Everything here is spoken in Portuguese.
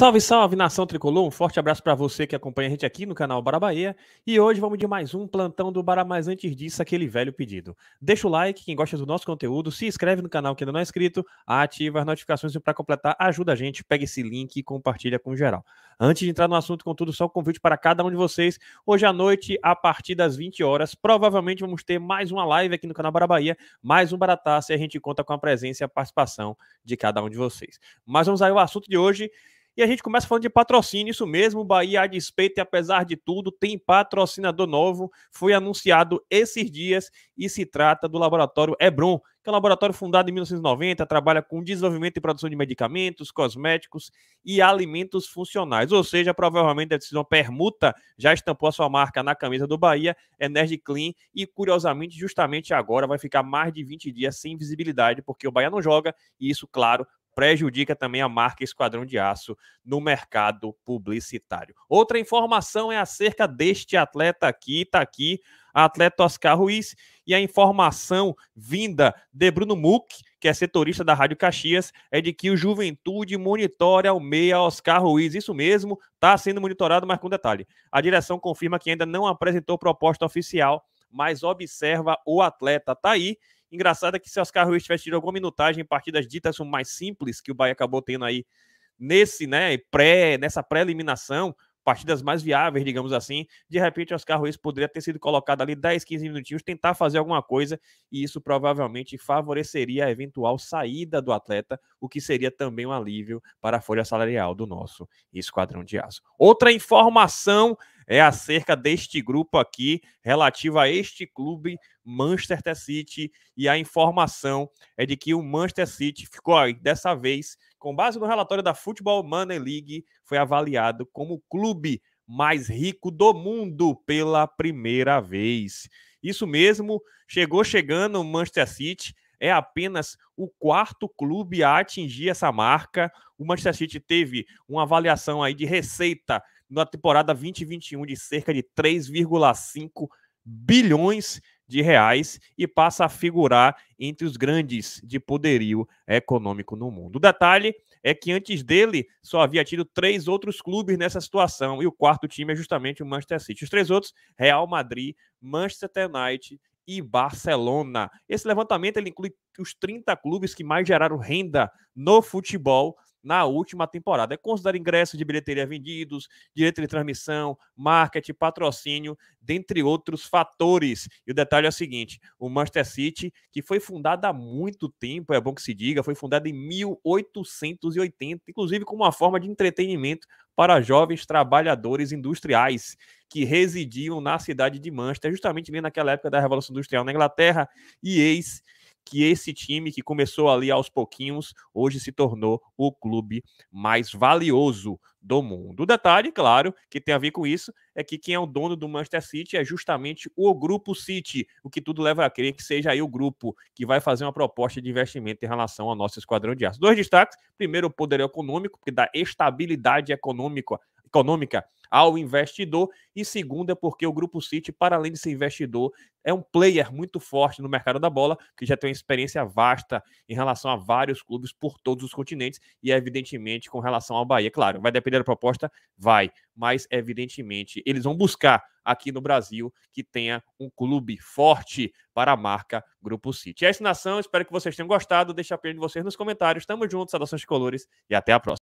Salve, salve, nação tricolor. Um forte abraço para você que acompanha a gente aqui no canal Bara Bahia. E hoje vamos de mais um plantão do Bara, mas antes disso, aquele velho pedido. Deixa o like, quem gosta do nosso conteúdo, se inscreve no canal que ainda não é inscrito, ativa as notificações e para completar, ajuda a gente, pega esse link e compartilha com geral. Antes de entrar no assunto, contudo, só um convite para cada um de vocês. Hoje à noite, a partir das 20 horas, provavelmente vamos ter mais uma live aqui no canal Bara Bahia, mais um Barataça e a gente conta com a presença e a participação de cada um de vocês. Mas vamos aí ao assunto de hoje. E a gente começa falando de patrocínio, isso mesmo. O Bahia, a despeito e apesar de tudo, tem patrocinador novo. Foi anunciado esses dias e se trata do laboratório Hebron, que é um laboratório fundado em 1990, trabalha com desenvolvimento e produção de medicamentos, cosméticos e alimentos funcionais. Ou seja, provavelmente deve ser uma permuta, já estampou a sua marca na camisa do Bahia, Energy Clean, e curiosamente, justamente agora, vai ficar mais de 20 dias sem visibilidade, porque o Bahia não joga, e isso, claro, prejudica também a marca Esquadrão de Aço no mercado publicitário. Outra informação é acerca deste atleta aqui, está aqui, atleta Oscar Ruiz, e a informação vinda de Bruno Muck, que é setorista da Rádio Caxias, é de que o Juventude monitora o meia Oscar Ruiz. Isso mesmo, está sendo monitorado, mas com detalhe. A direção confirma que ainda não apresentou proposta oficial, mas observa o atleta, tá aí, Engraçado é que se Oscar Ruiz tivesse tido alguma minutagem em partidas ditas mais simples que o Bahia acabou tendo aí nesse, né, pré, nessa pré-eliminação, partidas mais viáveis, digamos assim. De repente, Oscar Ruiz poderia ter sido colocado ali 10, 15 minutinhos, tentar fazer alguma coisa, e isso provavelmente favoreceria a eventual saída do atleta, o que seria também um alívio para a folha salarial do nosso esquadrão de aço. Outra informação é acerca deste grupo aqui, relativa a este clube Manchester City, e a informação é de que o Manchester City ficou aí, dessa vez com base no relatório da Football Money League, foi avaliado como o clube mais rico do mundo pela primeira vez. Isso mesmo, chegou chegando o Manchester City, é apenas o quarto clube a atingir essa marca. O Manchester City teve uma avaliação aí de receita na temporada 2021 de cerca de 3,5 bilhões de reais e passa a figurar entre os grandes de poderio econômico no mundo. O detalhe é que antes dele só havia tido três outros clubes nessa situação e o quarto time é justamente o Manchester City. Os três outros, Real Madrid, Manchester United e Barcelona. Esse levantamento ele inclui os 30 clubes que mais geraram renda no futebol na última temporada. É considerar ingressos de bilheteria vendidos, direito de transmissão, marketing, patrocínio, dentre outros fatores. E o detalhe é o seguinte: o Manchester City, que foi fundado há muito tempo, é bom que se diga, foi fundado em 1880, inclusive como uma forma de entretenimento para jovens trabalhadores industriais que residiam na cidade de Manchester, justamente ali naquela época da Revolução Industrial na Inglaterra, e ex que esse time que começou ali aos pouquinhos, hoje se tornou o clube mais valioso do mundo. O detalhe, claro, que tem a ver com isso, é que quem é o dono do Manchester City é justamente o Grupo City, o que tudo leva a crer que seja aí o grupo que vai fazer uma proposta de investimento em relação ao nosso esquadrão de aço. Dois destaques: primeiro, o poder econômico, que dá estabilidade econômica econômica ao investidor, e segunda, porque o Grupo City, para além de ser investidor, é um player muito forte no mercado da bola, que já tem uma experiência vasta em relação a vários clubes por todos os continentes, e evidentemente com relação ao Bahia. Claro, vai depender da proposta? Vai, mas evidentemente eles vão buscar aqui no Brasil que tenha um clube forte para a marca Grupo City. é isso, nação. Espero que vocês tenham gostado. Deixe a opinião de vocês nos comentários. Tamo junto, saudações de colores e até a próxima.